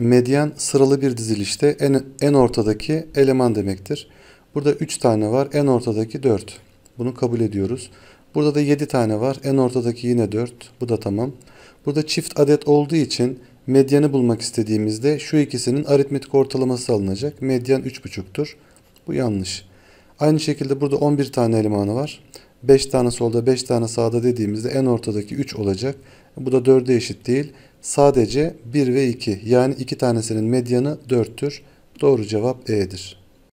Medyan sıralı bir dizilişte en, en ortadaki eleman demektir. Burada 3 tane var. En ortadaki 4. Bunu kabul ediyoruz. Burada da 7 tane var. En ortadaki yine 4. Bu da tamam. Burada çift adet olduğu için medyanı bulmak istediğimizde şu ikisinin aritmetik ortalaması alınacak. Medyan 3,5'tur. Bu yanlış. Aynı şekilde burada 11 tane elemanı var. 5 tane solda 5 tane sağda dediğimizde en ortadaki 3 olacak. Bu da 4'e eşit değil. Sadece 1 ve 2 yani 2 tanesinin medyanı 4'tür. Doğru cevap E'dir.